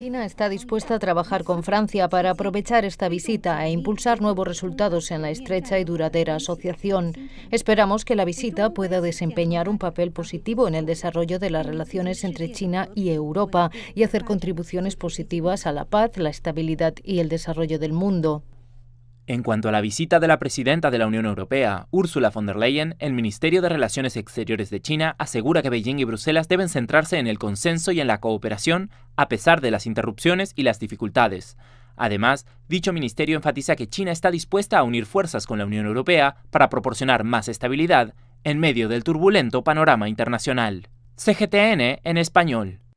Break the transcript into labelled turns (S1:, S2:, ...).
S1: China está dispuesta a trabajar con Francia para aprovechar esta visita e impulsar nuevos resultados en la estrecha y duradera asociación. Esperamos que la visita pueda desempeñar un papel positivo en el desarrollo de las relaciones entre China y Europa y hacer contribuciones positivas a la paz, la estabilidad y el desarrollo del mundo.
S2: En cuanto a la visita de la presidenta de la Unión Europea, Ursula von der Leyen, el Ministerio de Relaciones Exteriores de China asegura que Beijing y Bruselas deben centrarse en el consenso y en la cooperación a pesar de las interrupciones y las dificultades. Además, dicho ministerio enfatiza que China está dispuesta a unir fuerzas con la Unión Europea para proporcionar más estabilidad en medio del turbulento panorama internacional. CGTN en español.